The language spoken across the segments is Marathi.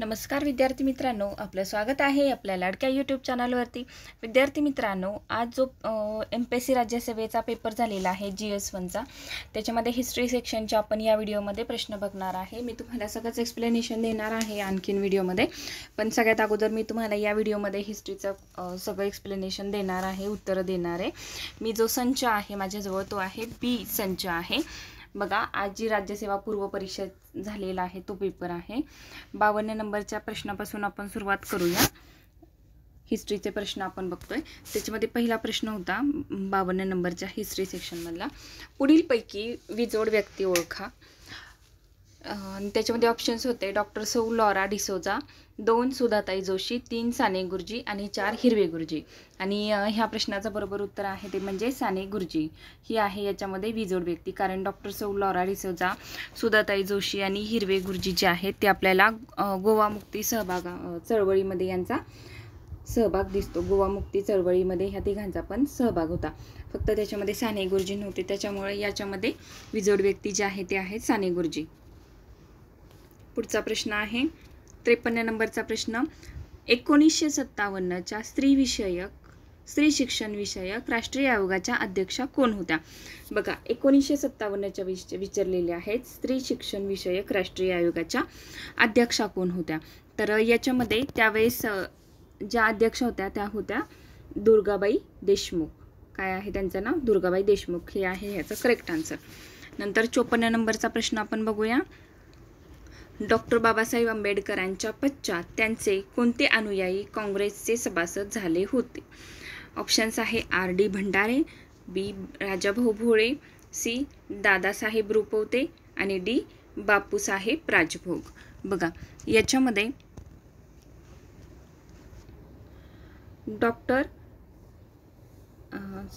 नमस्कार विद्यार्थी मित्रांनो आपलं स्वागत आहे आपल्या लाडक्या यूट्यूब चॅनलवरती विद्यार्थी मित्रांनो आज जो एम पी एस सी राज्यसेवेचा पेपर झालेला आहे जी एस वनचा त्याच्यामध्ये हिस्ट्री सेक्शनच्या आपण या व्हिडिओमध्ये प्रश्न बघणार आहे मी तुम्हाला सगळंच एक्सप्लेनेशन देणार आहे आणखीन व्हिडिओमध्ये पण सगळ्यात अगोदर मी तुम्हाला या व्हिडिओमध्ये हिस्ट्रीचं सगळं एक्सप्लेनेशन देणार आहे उत्तरं देणार आहे मी जो संच आहे माझ्याजवळ तो आहे बी संच आहे बघा आज जी राज्यसेवा पूर्व परीक्षा झालेला आहे तो पेपर आहे बावन्न नंबरच्या प्रश्नापासून आपण सुरुवात करूया हिस्ट्रीचे प्रश्न आपण बघतोय त्याच्यामध्ये पहिला प्रश्न होता बावन्न नंबरच्या हिस्ट्री सेक्शनमधला पुढीलपैकी विजोड व्यक्ती ओळखा त्याच्यामध्ये ऑप्शन्स होते डॉक्टर सौ लॉरा डिसोजा दोन सुधाताई जोशी तीन साने गुरुजी आणि चार हिरवे गुरुजी आणि ह्या प्रश्नाचं बरोबर उत्तर आहे ते म्हणजे साने गुरुजी ही आहे याच्यामध्ये विजोड व्यक्ती कारण डॉक्टर सौ लॉरा डिसोजा सुधाताई जोशी आणि हिरवे गुरुजी जे आहेत ते आपल्याला गोवा मुक्ती सहभाग चळवळीमध्ये यांचा सहभाग दिसतो गोवा मुक्ती चळवळीमध्ये ह्या तिघांचा पण सहभाग होता फक्त त्याच्यामध्ये साने गुरुजी नव्हते त्याच्यामुळे याच्यामध्ये विजोड व्यक्ती जे आहे ते आहेत साने गुरुजी पुढचा प्रश्न आहे त्रेपन्न नंबरचा प्रश्न एकोणीसशे सत्तावन्नच्या स्त्रीविषयक स्त्री शिक्षण विषयक राष्ट्रीय आयोगाच्या अध्यक्षा कोण होत्या बघा एकोणीसशे सत्तावन्नच्या विच विचारलेले आहेत स्त्री शिक्षण विषयक राष्ट्रीय आयोगाच्या अध्यक्षा कोण होत्या तर याच्यामध्ये त्यावेळेस ज्या अध्यक्ष होत्या त्या होत्या दुर्गाबाई देशमुख काय आहे त्यांचं नाव दुर्गाबाई देशमुख हे आहे ह्याचं करेक्ट आन्सर नंतर चोपन्न नंबरचा प्रश्न आपण बघूया डॉक्टर बाबासाहेब आंबेडकरांच्या पश्चात त्यांचे कोणते अनुयायी काँग्रेसचे सभासद झाले होते ऑप्शन्स आहे R D Bhandare B Rajabhau Bhole C Dadasaheb Rupwate आणि डी बापूसाहेब राजभोग बघा याच्यामध्ये doctor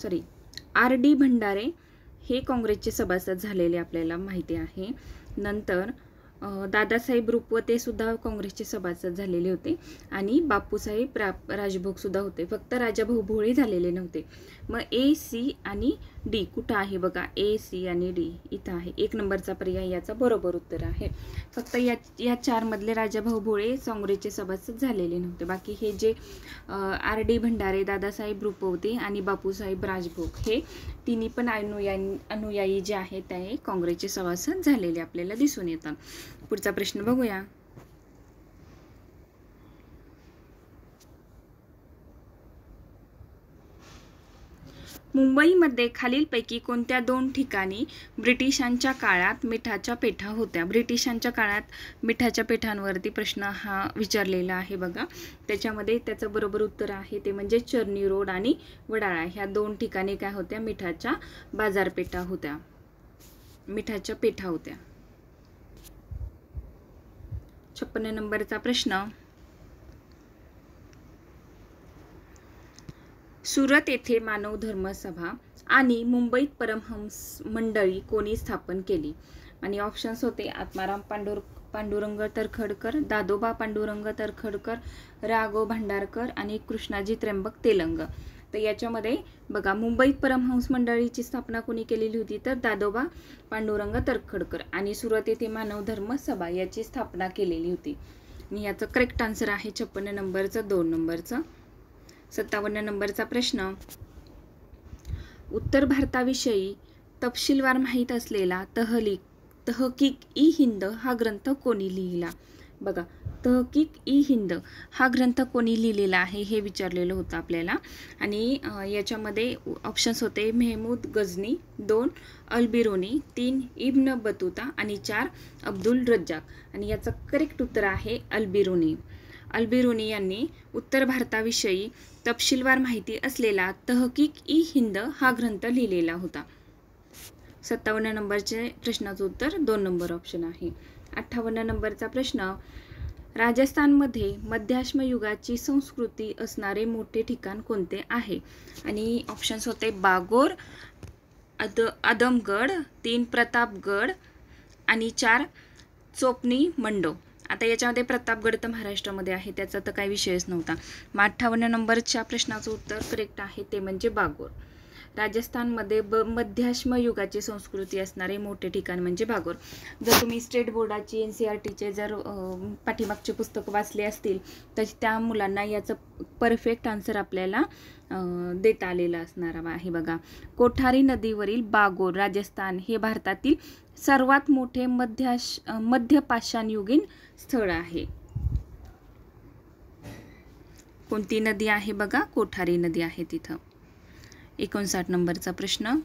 sorry R D Bhandare हे काँग्रेसचे सभासद झालेले आपल्याला माहिती आहे नंतर दादासाहेब रुपवते सुद्धा काँग्रेसचे सभासद झालेले होते आणि बापूसाहेब रा राजभोगसुद्धा होते फक्त राजाभाऊ भोळे झालेले नव्हते मग ए सी आणि डी कुठं आहे बघा ए सी आणि डी इथं आहे एक नंबरचा पर्याय याचा बरोबर उत्तर आहे फक्त या या चारमधले राजाभाऊ भोळे काँग्रेसचे सभासद झालेले नव्हते बाकी हे जे आर डी भंडारे दादासाहेब रुपवते आणि बापूसाहेब राजभोग हे तिन्ही पण अनुयायी अनुयायी जे आहेत ते काँग्रेसचे सभासद झालेले आपल्याला दिसून येतात पुढचा प्रश्न बघूया मुंबईमध्ये खालीलपैकी कोणत्या दोन ठिकाणी ब्रिटिशांच्या काळात मिठाच्या पेठा होत्या ब्रिटिशांच्या काळात मिठाच्या पेठांवरती प्रश्न हा विचारलेला आहे बघा त्याच्यामध्ये त्याचं बरोबर उत्तर आहे ते म्हणजे चर्नी रोड आणि वडाळा ह्या दोन ठिकाणी काय होत्या मिठाच्या बाजारपेठा होत्या मिठाच्या पेठा होत्या छप्पन नंबरचा प्रश्न सुरत येथे मानव धर्मसभा आणि मुंबईत परमहंस मंडळी कोणी स्थापन केली आणि ऑप्शन्स होते आत्माराम पांडुर पांडुरंग तरखडकर दादोबा पांडुरंग तरखडकर रागो भांडारकर आणि कृष्णाजी त्र्यंबक तेलंग तर याच्यामध्ये बघा मुंबईत परमहंस मंडळीची स्थापना कोणी केलेली होती तर दादोबा पांडुरंग तरखडकर आणि सुरत येथे मानव धर्म सभा याची स्थापना केलेली होती आणि याचं करेक्ट आन्सर आहे छप्पन्न नंबरचं दोन नंबरचं सत्तावन्न नंबरचा प्रश्न उत्तर भारताविषयी तपशीलवार माहीत असलेला तहलिक तहकीक ई हिंद हा ग्रंथ कोणी लिहिला बघा तहकीक ई हिंद हा ग्रंथ कोणी लिहिलेला आहे हे विचारलेलं होतं आपल्याला आणि याच्यामध्ये ऑप्शन्स होते मेहमूद गजनी दोन अलबिरोनी तीन इब्न बतुता आणि चार अब्दुल रज्जाक आणि याचं करेक्ट उत्तर आहे अलबिरोनी अलबिरोनी यांनी उत्तर भारताविषयी तपशीलवार माहिती असलेला तहकीक ई हिंद हा ग्रंथ लिहिलेला होता सत्तावन्न नंबरचे प्रश्नाचं उत्तर दोन नंबर ऑप्शन आहे अठ्ठावन्न नंबरचा प्रश्न राजस्थानमध्ये मध्याश्मयुगाची संस्कृती असणारे मोठे ठिकाण कोणते आहे आणि ऑप्शन्स होते बागोर अद आदमगड तीन प्रतापगड आणि चार चोपनी मंडो आता याच्यामध्ये प्रतापगड तर महाराष्ट्रामध्ये आहे त्याचा तर काही विषयच नव्हता मग अठ्ठावन्न नंबरच्या प्रश्नाचं उत्तर करेक्ट आहे ते म्हणजे बागोर राजस्थानमध्ये ब युगाची संस्कृती असणारे मोठे ठिकाण म्हणजे भागोर जर तुम्ही स्टेट बोर्डाची एन सी आर टीचे जर पाठीमागचे पुस्तकं वाचले असतील तर त्या मुलांना याचं परफेक्ट आन्सर आपल्याला देता आलेला असणार आहे बघा कोठारी नदीवरील बागोर राजस्थान हे भारतातील सर्वात मोठे मध्याश युगीन स्थळ आहे कोणती नदी आहे बघा कोठारी नदी आहे तिथं एकोणसाठ नंबरचा प्रश्न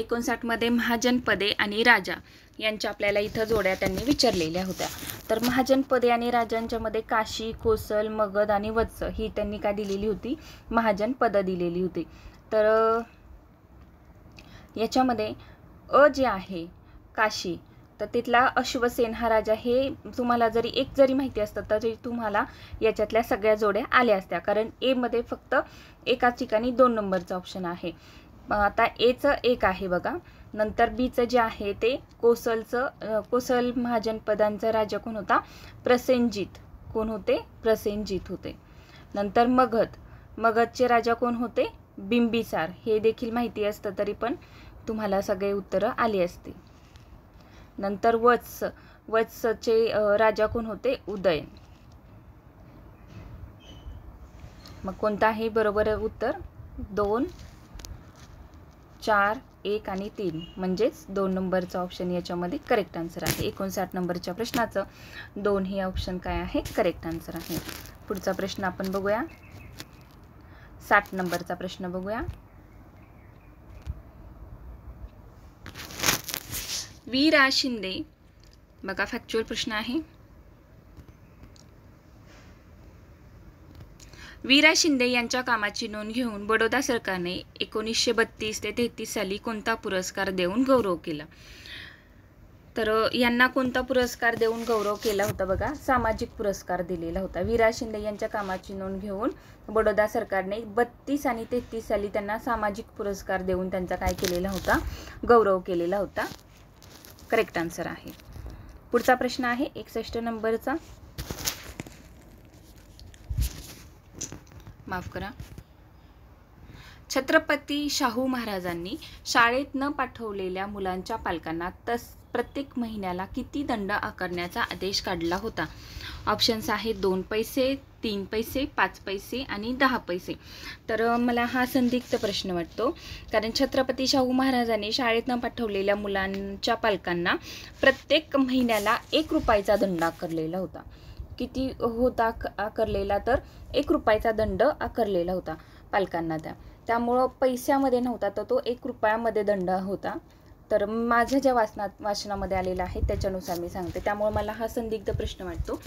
एकोणसाठमध्ये महाजनपदे आणि राजा यांच्या आपल्याला इथं जोड्या त्यांनी विचारलेल्या होत्या तर महाजनपदे आणि राजांच्यामध्ये काशी कोसल मगध आणि वत्स ही त्यांनी काय दिलेली होती महाजनपदं दिलेली होती तर याच्यामध्ये अ जे आहे काशी तर तिथला अश्वसेन हा राजा हे तुम्हाला जरी एक जरी माहिती असतं तरी तुम्हाला याच्यातल्या सगळ्या जोड्या आल्या असत्या कारण एमध्ये फक्त एकाच ठिकाणी दोन नंबरचं ऑप्शन आहे आता एचं एक आहे बघा नंतर बीचं जे आहे ते कोसलचं कोसल महाजनपदांचा राजा कोण होता प्रसेनजित कोण होते प्रसेनजित होते नंतर मगध मगधचे राजा कोण होते बिंबिसार हे देखील माहिती असतं तरी पण तुम्हाला सगळे उत्तरं आली असते नंतर वत्स वत्सचे राजा कोण होते उदय मग कोणता आहे बरोबर उत्तर दोन चार एक आणि तीन म्हणजेच दोन नंबरचा ऑप्शन याच्यामध्ये करेक्ट आन्सर आहे एकोणसाठ नंबरच्या प्रश्नाचं दोन हे ऑप्शन काय आहे करेक्ट आन्सर आहे पुढचा प्रश्न आपण बघूया साठ नंबरचा प्रश्न बघूया वीरा शिंदे बघा फॅक्च्युअल प्रश्न आहे वीरा शिंदे यांच्या कामाची नोंद घेऊन बडोदा सरकारने एकोणीसशे बत्तीस ते तेहतीस साली कोणता पुरस्कार देऊन गौरव केला तर यांना कोणता पुरस्कार देऊन गौरव केला होता बघा सामाजिक पुरस्कार दिलेला होता वीरा शिंदे यांच्या कामाची नोंद घेऊन बडोदा सरकारने बत्तीस आणि तेहतीस साली त्यांना सामाजिक पुरस्कार देऊन त्यांचा काय केलेला होता गौरव केलेला होता करेक्ट आन्सर आहे पुढचा प्रश्न आहे एकसष्ट नंबरचा माफ करा छत्रपती शाहू महाराजांनी शाळेत न पाठवलेल्या मुलांच्या पालकांना तस प्रत्येक महिन्याला किती दंड आकारण्याचा आदेश काढला होता ऑप्शन्स आहेत दोन पैसे तीन पैसे पाच पैसे आणि दहा पैसे तर मला हा संदिग्ध प्रश्न वाटतो कारण छत्रपती शाहू महाराजांनी शाळेत न पाठवलेल्या मुलांच्या पालकांना प्रत्येक महिन्याला एक रुपयाचा दंड आकारलेला होता किती होता आकारलेला तर एक रुपयाचा दंड आकारलेला होता पालकांना त्या त्यामुळं पैशामध्ये नव्हता तर तो एक रुपयामध्ये दंड होता तर माझ्या ज्या वाचनात वाचनामध्ये आलेलं आहे त्याच्यानुसार मी सांगते त्यामुळे मला हा संदिग्ध प्रश्न वाटतो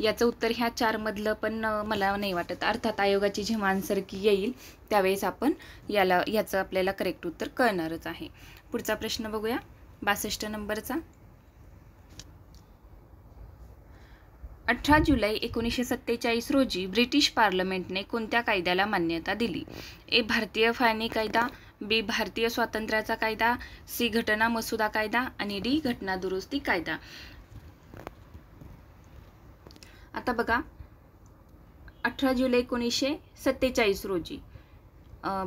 याचं उत्तर ह्या चारमधलं पण मला नाही वाटत अर्थात आयोगाची जी मानसरकी येईल त्यावेळेस आपण याला याचं आपल्याला करेक्ट उत्तर कळणारच आहे पुढचा प्रश्न बघूया बासष्ट नंबरचा अठरा जुलै एकोणीसशे सत्तेचाळीस रोजी ब्रिटिश पार्लमेंटने कोणत्या कायद्याला मान्यता दिली ए भारतीय फायनी कायदा बी भारतीय स्वातंत्र्याचा कायदा सी घटना मसुदा कायदा आणि डी घटना दुरुस्ती कायदा आता बघा अठरा जुलै एकोणीसशे सत्तेचाळीस रोजी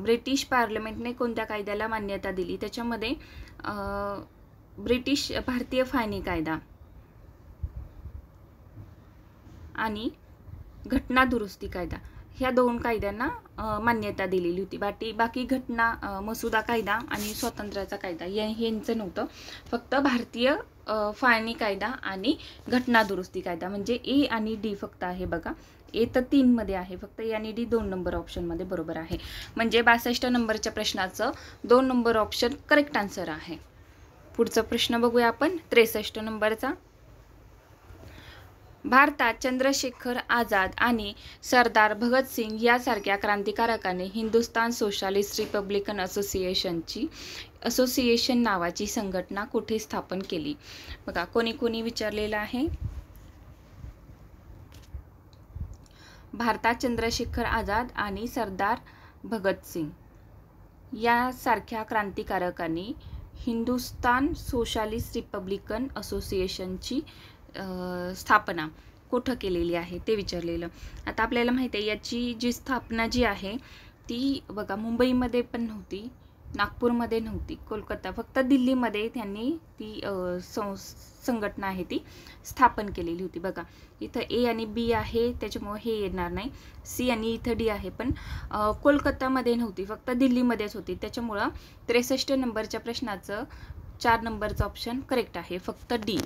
ब्रिटिश पार्लमेंटने कोणत्या कायद्याला मान्यता दिली त्याच्यामध्ये ब्रिटिश भारतीय फायनी कायदा आणि घटना दुरुस्ती कायदा ह्या दोन कायद्यांना मान्यता दिलेली होती बाटी बाकी घटना मसुदा कायदा आणि स्वातंत्र्याचा कायदा या यांचं नव्हतं फक्त भारतीय फाळणी कायदा आणि घटना दुरुस्ती कायदा म्हणजे ए आणि डी फक्त आहे बघा ए तर तीनमध्ये आहे फक्त ए आणि डी दोन नंबर ऑप्शनमध्ये बरोबर आहे म्हणजे बासष्ट नंबरच्या प्रश्नाचं दोन नंबर ऑप्शन करेक्ट आन्सर आहे पुढचा प्रश्न बघूया आपण त्रेसष्ट नंबरचा भारतात चंद्रशेखर आझाद आणि सरदार भगतसिंग यासारख्या क्रांतिकारकांनी हिंदुस्तान सोशालिस्ट रिपब्लिकन असोसिएशनची असोसिएशन नावाची संघटना कुठे स्थापन केली बघा कोणी कोणी विचारलेलं आहे भारतात चंद्रशेखर आझाद आणि सरदार भगतसिंग यासारख्या क्रांतिकारकांनी हिंदुस्तान सोशालिस्ट रिपब्लिकन असोसिएशनची स्थापना कुठं केलेली आहे ते विचारलेलं आता आपल्याला माहिती आहे याची जी स्थापना जी आहे ती बघा मुंबईमध्ये पण नव्हती नागपूरमध्ये नव्हती कोलकाता फक्त दिल्लीमध्ये त्यांनी ती संस संघटना आहे ती स्थापन केलेली होती बघा इथं ए आणि बी आहे त्याच्यामुळं हे येणार नाही सी आणि इथं डी आहे पण कोलकातामध्ये नव्हती फक्त दिल्लीमध्येच होती त्याच्यामुळं त्रेसष्ट नंबरच्या प्रश्नाचं चार नंबरचा ऑप्शन करेक्ट आहे फक्त डी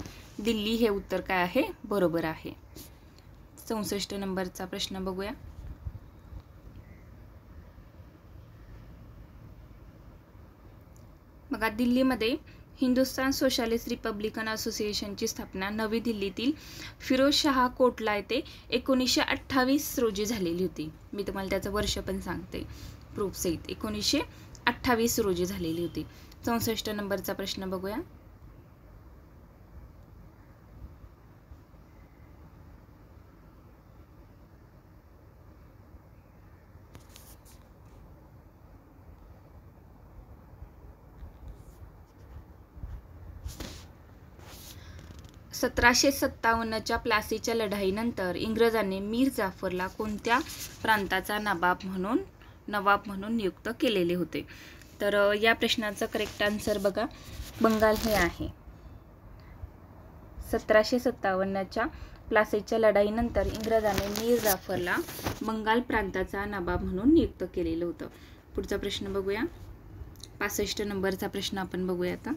दिल्ली हे उत्तर काय आहे बरोबर आहे चौसष्ट नंबरचा प्रश्न बघूया बघा दिल्लीमध्ये हिंदुस्तान सोशालिस्ट रिपब्लिकन असोसिएशनची स्थापना नवी दिल्लीतील शहा कोटला येथे एकोणीसशे अठ्ठावीस रोजी झालेली होती मी तुम्हाला त्याचं वर्ष पण सांगते प्रूफ सहित एकोणीसशे अठ्ठावीस रोजी झालेली होती चौसष्ट नंबरचा प्रश्न बघूया सतराशे सत्तावन्नच्या प्लासीच्या लढाईनंतर इंग्रजांनी मीर जाफरला कोणत्या प्रांताचा नवाब म्हणून नवाब म्हणून नियुक्त केलेले होते तर या प्रश्नाचं करेक्ट आन्सर बघा बंगाल हे आहे सतराशे सत्तावन्नच्या प्लासेच्या लढाईनंतर इंग्रजाने मीर जाफरला बंगाल प्रांताचा नबाब म्हणून नियुक्त केलेलं होतं पुढचा प्रश्न बघूया पासष्ट नंबरचा प्रश्न आपण बघूया आता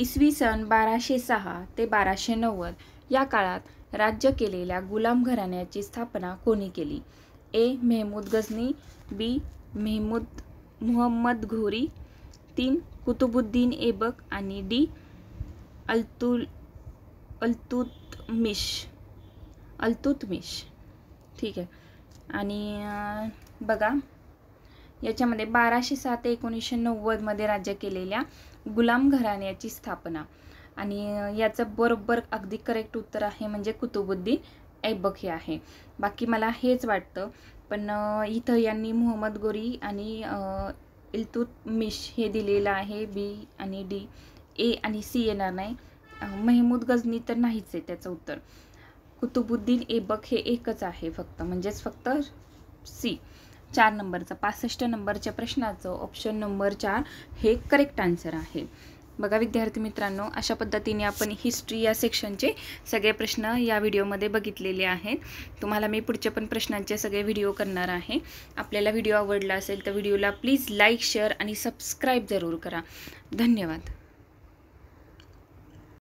इसवी सन बाराशे सहा ते बाराशे नव्वद या काळात राज्य केलेल्या गुलाम घराण्याची स्थापना कोणी केली ए मेहमूद गझनी बी मेहमूद मुहम्मद घोरी तीन कुतुबुद्दीन ऐबक आणि डी अल्तुल अल्तुतमिश अल्तुतमिश ठीक आहे आणि बघा याच्यामध्ये बाराशे सात एकोणीसशे नव्वदमध्ये राज्य केलेल्या गुलाम घराण्याची स्थापना आणि याचं बरोबर अगदी करेक्ट उत्तर आहे म्हणजे कुतुबुद्दीन ऐबक हे आहे बाकी मला हेच वाटतं पण इथं यांनी मोहम्मद गोरी आणि इल्तुतमिश हे दिलेलं आहे बी आणि डी ए आणि सी येणार नाही महमूद गजनी तर नाहीच आहे त्याचं उत्तर कुतुबुद्दीन एबक हे एकच आहे फक्त म्हणजेच फक्त सी चार नंबरचा पासष्ट नंबरच्या प्रश्नाचं ऑप्शन नंबर चार हे करेक्ट आन्सर आहे बघा विद्यार्थी मित्रांनो अशा पद्धतीने आपण हिस्ट्री या सेक्शनचे सगळे प्रश्न या व्हिडिओमध्ये बघितलेले आहेत तुम्हाला मी पुढचे पण प्रश्नांचे सगळे व्हिडिओ करणार आहे आपल्याला व्हिडिओ आवडला असेल तर व्हिडिओला प्लीज लाईक शेअर आणि सबस्क्राईब जरूर करा धन्यवाद